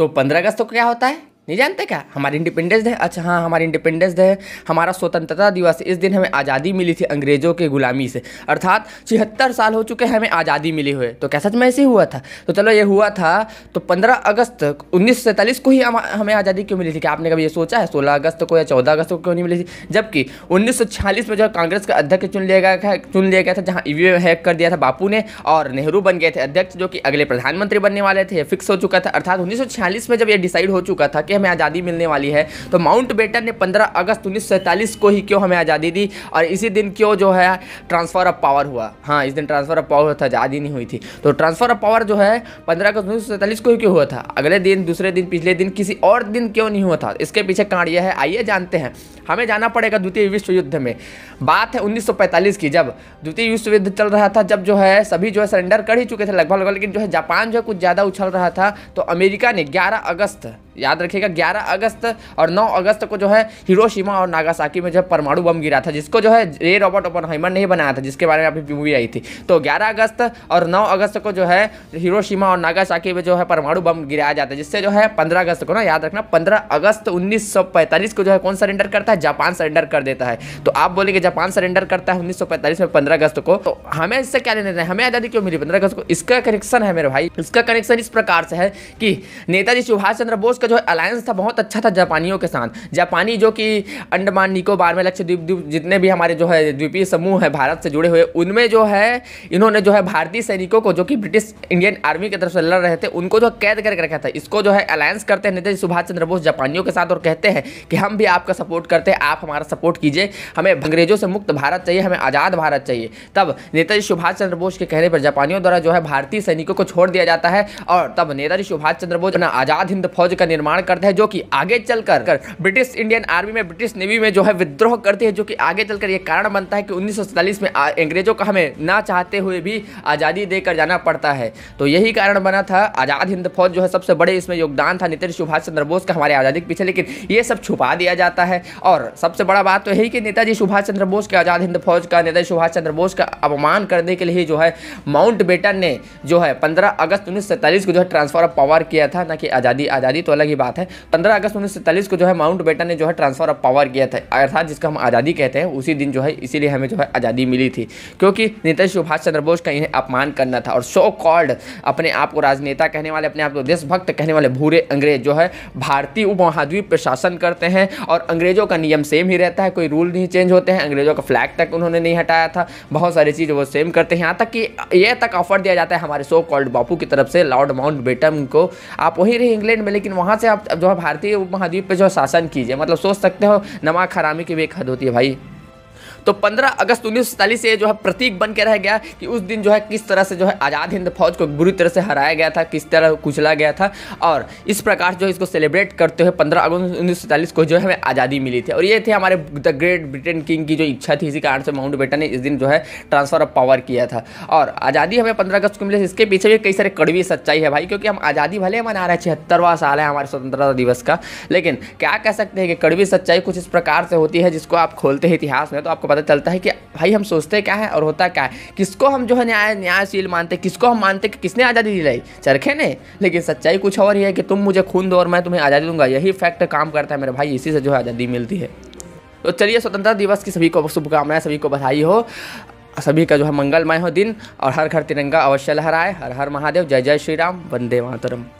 तो पंद्रह अगस्त को क्या होता है नहीं जानते क्या हमारी इंडिपेंडेंस डे अच्छा हाँ हमारी इंडिपेंडेंस डे हमारा स्वतंत्रता दिवस इस दिन हमें आज़ादी मिली थी अंग्रेज़ों के गुलामी से अर्थात छिहत्तर साल हो चुके हैं हमें आज़ादी मिली हुए तो क्या सच में ऐसे हुआ था तो चलो ये हुआ था तो पंद्रह अगस्त उन्नीस को ही हमें आज़ादी क्यों मिली थी क्या आपने कभी ये सोचा है सोलह अगस्त को या चौदह अगस्त को क्यों नहीं मिली थी जबकि उन्नीस में जो कांग्रेस का अध्यक्ष चुन लिया गया था चुन लिया गया था जहाँ ई हैक कर दिया था बापू ने और नेहरू बन गए थे अध्यक्ष जो कि अगले प्रधानमंत्री बनने वाले थे फिक्स हो चुका था अर्थात उन्नीस में जब यह डिसाइड हो चुका था कि हमें आज़ादी मिलने वाली है तो माउंट बेटन ने पंद्रह अगस्त उन्नीस को ही क्यों हमें आज़ादी दी और इसी दिन क्यों जो है ट्रांसफ़र ऑफ पावर हुआ हाँ इस दिन ट्रांसफ़र ऑफ पावर था आज़ादी नहीं हुई थी तो ट्रांसफ़र ऑफ पावर जो है पंद्रह अगस्त उन्नीस को ही क्यों हुआ था अगले दिन दूसरे दिन पिछले दिन किसी और दिन क्यों नहीं हुआ था इसके पीछे कारण यह है आइए जानते हैं हमें जाना पड़ेगा द्वितीय विश्व युद्ध में बात है 1945 की जब द्वितीय विश्व युद्ध चल रहा था जब जो है सभी जो है सरेंडर कर ही चुके थे लगभग लगभग लेकिन जो है जापान जो है कुछ ज़्यादा उछल रहा था तो अमेरिका ने 11 अगस्त याद रखिएगा 11 अगस्त और 9 अगस्त को जो है हिरोशिमा और नागासाकी में जो है परमाणु बम गिरा था जिसको जो है रे रॉबर्ट ओपन हाइमर ने बनाया था जिसके बारे में अभी मूवी आई थी तो ग्यारह अगस्त और नौ अगस्त को जो है हिरोशिमा और नागासाकी में जो है परमाणु बम गिराया जाता है जिससे जो है पंद्रह अगस्त को ना याद रखना पंद्रह अगस्त उन्नीस को जो है कौन सरेंडर करता है जापान सरेंडर कर देता है तो आप बोलेंगे जापान सरेंडर करता है उन्नीस में पंद्रह अगस्त को तो हमें इससे क्या लेना है हमें आज़ादी क्यों मिली पंद्रह अगस्त को इसका कनेक्शन है मेरे भाई इसका कनेक्शन इस प्रकार से है कि नेताजी सुभाष चंद्र बोस का जो अलायंस था बहुत अच्छा था जापानियों के साथ जापानी जो कि अंडमान निकोबार में लक्षद्वीप द्वीप जितने भी हमारे जो है द्वीपीय समूह है भारत से जुड़े हुए उनमें जो है इन्होंने जो है भारतीय सैनिकों को जो कि ब्रिटिश इंडियन आर्मी की तरफ से लड़ रहे थे उनको जो कैद करके रखा था इसको जो है अलायंस करते हैं नेताजी सुभाष चंद्र बोस जापानियों के साथ और कहते हैं कि हम भी आपका सपोर्ट करते हैं आप हमारा सपोर्ट कीजिए हमें अंग्रेजों से मुक्त भारत चाहिए हमें आज़ाद भारत चाहिए तब नेताजी सुभाष चंद्र बोस के कहने पर जापानियों द्वारा जो है भारतीय सैनिकों को छोड़ दिया जाता है और तब नेताजी सुभाष चंद्र बोस ने आज़ाद हिंद फौज का निर्माण करता है जो कि आगे चलकर ब्रिटिश इंडियन आर्मी में ब्रिटिश नेवी में जो है विद्रोह करती है जो कि आगे चलकर यह कारण बनता है कि उन्नीस में अंग्रेजों का हमें ना चाहते हुए भी आज़ादी देकर जाना पड़ता है तो यही कारण बना था आज़ाद हिंद फौज जो है सबसे बड़े इसमें योगदान था नेताजी सुभाष चंद्र बोस का हमारे आज़ादी के पीछे लेकिन ये सब छुपा दिया जाता है और सबसे बड़ा बात तो यही कि नेताजी सुभाष चंद्र बोस के आज़ाद हिंद फौज का नेताजी सुभाष चंद्र बोस का अपमान करने के लिए जो है माउंट बेटन ने जो है पंद्रह अगस्त उन्नीस को जो है ट्रांसफर ऑफ पावर किया था ना कि आज़ादी आज़ादी तो अलग ही बात है पंद्रह अगस्त उन्नीस को जो है माउंट बेटन ने जो है ट्रांसफर ऑफ पावर किया था अर्थात जिसका हम आज़ादी कहते हैं उसी दिन जो है इसीलिए हमें जो है आज़ादी मिली थी क्योंकि नेताजी सुभाष चंद्र बोस का इन्हें अपमान करना था और सो कॉल्ड अपने आप को राजनेता कहने वाले अपने आप को देशभक्त कहने वाले भूरे अंग्रेज जो है भारतीय उपमहाद्वीप पर शासन करते हैं और अंग्रेजों का नियम सेम ही रहता है कोई रूल नहीं चेंज होते हैं अंग्रेजों का फ्लैग तक उन्होंने नहीं हटाया था बहुत सारी चीज़ वो सेम करते हैं यहाँ तक कि यह तक ऑफर दिया जाता है हमारे सो कॉल्ड बापू की तरफ से लॉर्ड माउंट बेटम को आप वहीं रहे इंग्लैंड में लेकिन वहाँ वहाँ से आप जो है भारतीय उपमहाद्वीप पर जो शासन कीजिए मतलब सोच सकते हो नमाक हरामी की भी एक हद होती है भाई तो 15 अगस्त उन्नीस से जो है प्रतीक बन के रह गया कि उस दिन जो है किस तरह से जो है आज़ाद हिंद फौज को बुरी तरह से हराया गया था किस तरह कुचला गया था और इस प्रकार जो इसको सेलिब्रेट करते हुए पंद्रह अगस्त उन्नीस को जो है हमें आज़ादी मिली थी और ये थे हमारे द ग्रेट ब्रिटेन किंग की जो इच्छा थी इसी कारण से माउंट बेटन ने इस दिन जो है ट्रांसफर ऑफ पावर किया था और आज़ादी हमें पंद्रह अगस्त को मिली इसके पीछे भी कई सारे कड़वी सच्चाई है भाई क्योंकि हम आज़ादी भले मना रहे हैं छिहत्तरवा साल है हमारे स्वतंत्रता दिवस का लेकिन क्या कह सकते हैं कि कड़वी सच्चाई कुछ इस प्रकार से होती है जिसको आप खोलते हैं इतिहास में तो आपको पता चलता है कि भाई हम सोचते क्या है और होता क्या है किसको हम जो है न्याय न्यायशील मानते किसको हम मानते कि किसने आज़ादी दिलाई चरखे ने लेकिन सच्चाई कुछ और ही है कि तुम मुझे खून दो और मैं तुम्हें आज़ादी दूंगा यही फैक्ट काम करता है मेरे भाई इसी से जो है आज़ादी मिलती है तो चलिए स्वतंत्रता दिवस की सभी को शुभकामनाएं सभी को बधाई हो सभी का जो है मंगलमय हो दिन और हर घर तिरंगा अवश्य लहराए हर हर महादेव जय जय श्री राम वंदे मातरम